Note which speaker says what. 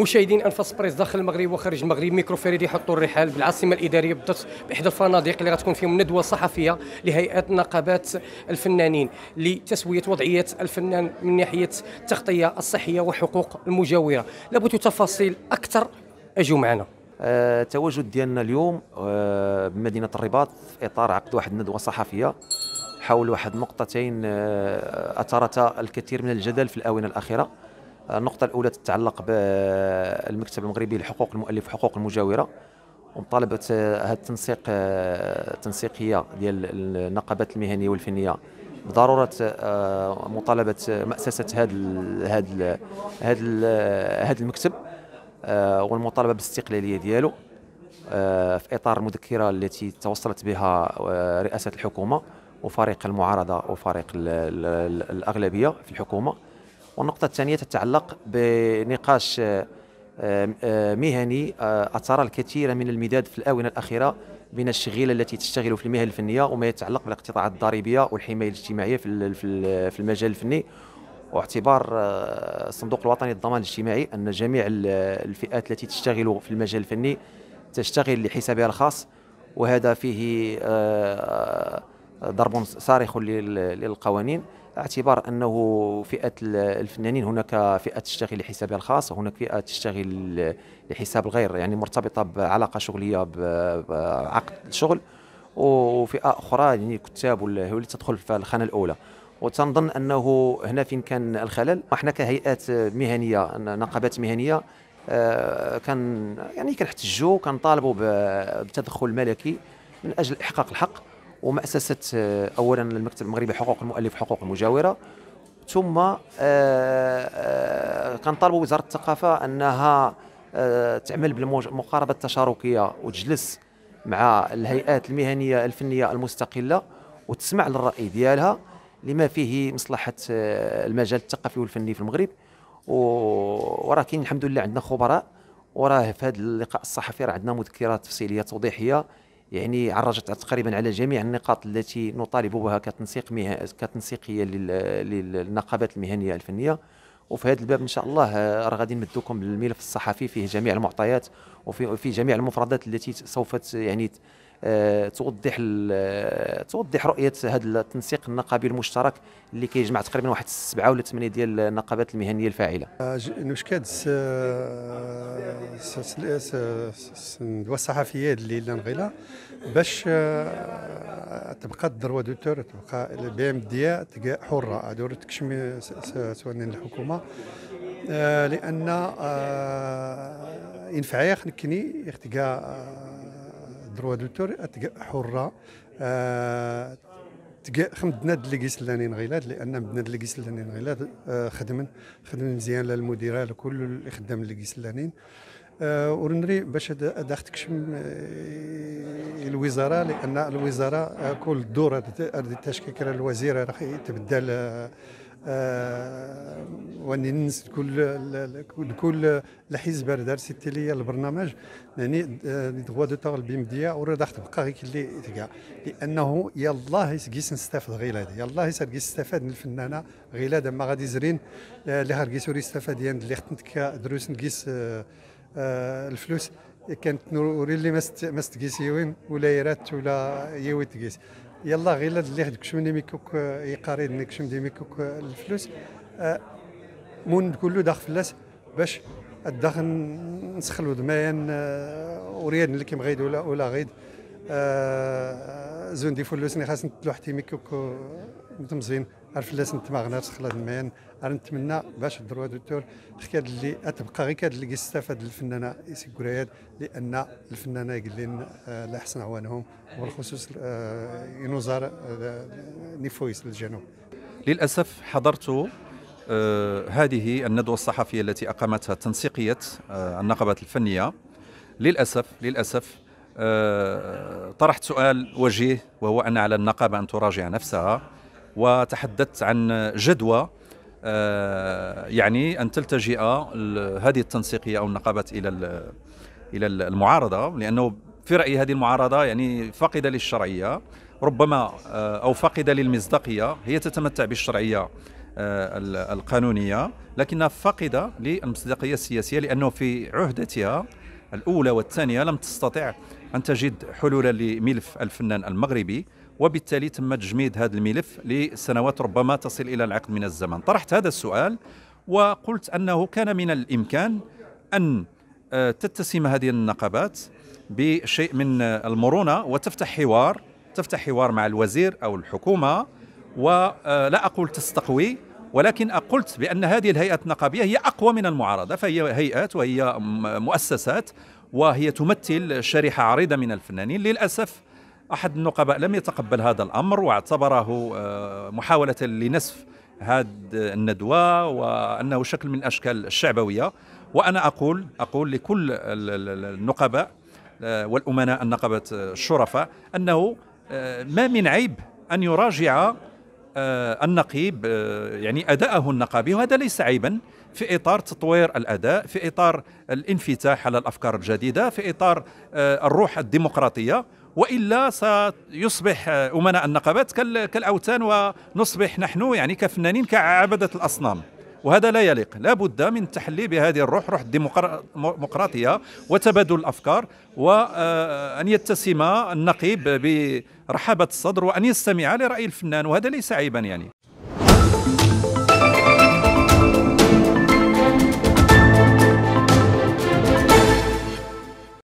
Speaker 1: مشاهدين انفاس بريس داخل المغرب وخارج المغرب ميكرو فريد يحطوا الرحال بالعاصمه الاداريه بالضبط باحدى الفنادق اللي غتكون فيهم ندوه صحفيه لهيئات نقابات الفنانين لتسويه وضعيه الفنان من ناحيه التغطيه الصحيه وحقوق المجاوره لابد تفاصيل اكثر
Speaker 2: اجوا معنا آه، التواجد ديالنا اليوم آه، بمدينه الرباط في اطار عقد واحد الندوه صحفيه حول واحد نقطتين آه، اثرتا الكثير من الجدل في الاونه الاخيره النقطة الأولى تتعلق بالمكتب المغربي لحقوق المؤلف وحقوق المجاورة ومطالبة هذه التنسيق التنسيقية ديال النقابات المهنية والفنية بضروره آه، مطالبه مؤسسه هذا هذا هذا هذا المكتب آه، والمطالبه بالاستقلاليه ديالو آه، في اطار المذكره التي توصلت بها رئاسه الحكومه وفريق المعارضه وفريق الاغلبيه في الحكومه والنقطة الثانية تتعلق بنقاش آه، آه، مهني آه، أثار الكثير من المداد في الآونة الأخيرة بين الشغيلة التي تشتغل في المهن الفنية وما يتعلق بالاقتطاعات الضريبية والحماية الاجتماعية في المجال الفني واعتبار الصندوق الوطني للضمان الاجتماعي أن جميع الفئات التي تشتغل في المجال الفني تشتغل لحسابها الخاص وهذا فيه ضرب صارخ للقوانين اعتبار انه فئه الفنانين هناك فئه تشتغل لحسابها الخاص وهناك فئه تشتغل لحساب الغير يعني مرتبطه بعلاقه شغليه بعقد شغل وفئه اخرى يعني الكتاب اللي تدخل في الخانه الاولى وتنظن انه هنا فين كان الخلل احنا كهيئات مهنيه نقابات مهنيه آه، كان يعني كنحتجوا كنطالبوا بتدخل ملكي من اجل احقاق الحق ومؤسسه آه، اولا المكتب المغربي حقوق المؤلف حقوق المجاوره ثم آه، آه، كنطالبوا وزاره الثقافه انها تعمل بالمقاربه التشاركيه وتجلس مع الهيئات المهنيه الفنيه المستقله وتسمع للراي ديالها لما فيه مصلحه المجال الثقافي والفني في المغرب وراه كاين الحمد لله عندنا خبراء وراه في هذا اللقاء الصحفي راه عندنا مذكرات تفصيليه توضيحيه يعني عرجت تقريبا على جميع النقاط التي نطالب بها كتنسيق مه... كتنسيقيه للنقابات المهنيه الفنيه وفي هذا الباب ان شاء الله آه، راه غادي نمدكم الملف الصحفي فيه جميع المعطيات وفي في جميع المفردات التي سوف يعني آه، توضح آه، توضح رؤيه هذا التنسيق النقابي المشترك اللي كيجمع تقريبا واحد السبعه ولا ثمانيه ديال النقابات المهنيه الفاعله.
Speaker 1: آه، نشكد الصحفيه اللي لنغيلا باش تبقى الذروه دو تور تبقى البي ام إيه تلقى حره هذو تكشمي سواء الحكومه لان ينفع يخنكني يختقى دروا دوتور حره آه، خمدنا اللي ليغيسلانين غيلاد لان مدنا اللي ليغيسلانين غيلاد آه، خدمن خدمن مزيان للمديره لكل اللي خدام ليغيسلانين آه، ورنري باش هذا تكشم الوزاره لان الوزاره كل دور تشكيك الوزير راح يتبدل آه، واني وننس كل كل الحزب دار سيتي ليا البرنامج يعني لي آه، دغوا دو تاغ بيمديا وراه بقى غير اللي كاع لانه يلاه يسقيس نستافد غير هذا يلاه يسقيس استفاد من الفنانه غير هذا ما غادي زرين اللي آه، هرقيس وري استفاد ديال اللي ختنتك دروس نقيس الفلوس كانت نوري اللي ما مست يوين ولا يرات ولا يوي تقيس يلا غير اللي خدك شمني ميكوك يقاريد نك شمدي ميكوك الفلوس آه، مون له داخل فلاس باش الداخل نسخلو دمايان آه، ورياد اللي كيم غيد ولا ولا غيد آه، زون دي فلوس اللي خاص نتلوح تيميكوك متمزين الفلاس نتما غنات خلاد مين نتمنى باش الدروا دكتور خكاد اللي تبقى غير اللي يستفاد الفنانه يسكريات لان الفنانه الله يحسن عوانهم وبالخصوص آه، ينوزار آه، نيفويس للجنوب
Speaker 3: للاسف حضرت آه، هذه الندوه الصحفيه التي اقامتها تنسيقيه النقابات الفنيه للاسف للاسف طرحت سؤال وجيه وهو ان على النقابه ان تراجع نفسها وتحدثت عن جدوى آه، يعني أن تلتجئ هذه التنسيقية أو النقابات إلى إلى المعارضة لأنه في رأيي هذه المعارضة يعني فاقدة للشرعية ربما آه، أو فاقدة للمصداقية هي تتمتع بالشرعية آه، القانونية لكنها فاقدة للمصداقية السياسية لأنه في عهدتها الأولى والثانية لم تستطع أن تجد حلولا لملف الفنان المغربي وبالتالي تم تجميد هذا الملف لسنوات ربما تصل إلى العقد من الزمن طرحت هذا السؤال وقلت أنه كان من الإمكان أن آه، تتسم هذه النقابات بشيء من آه، المرونة وتفتح حوار تفتح حوار مع الوزير أو الحكومة ولا آه، أقول تستقوي ولكن قلت بأن هذه الهيئة النقابية هي أقوى من المعارضة فهي هيئات وهي مؤسسات وهي تمثل شريحة عريضة من الفنانين للأسف أحد النقباء لم يتقبل هذا الأمر واعتبره آه، محاولة لنسف هذه الندوة وأنه شكل من اشكال الشعبوية وأنا أقول أقول لكل النقباء آه، والأمناء النقبة الشرفاء أنه آه، ما من عيب أن يراجع النقيب يعني أداءه النقابي وهذا ليس عيبا في إطار تطوير الأداء في إطار الانفتاح على الأفكار الجديدة في إطار الروح الديمقراطية والا سيصبح امناء النقابات كالاوثان ونصبح نحن يعني كفنانين كعبده الاصنام وهذا لا يليق لا بد من التحلي بهذه الروح روح الديمقراطية وتبادل الأفكار وأن آه، يتسم النقيب برحابة الصدر وأن يستمع لرأي الفنان وهذا ليس عيبا يعني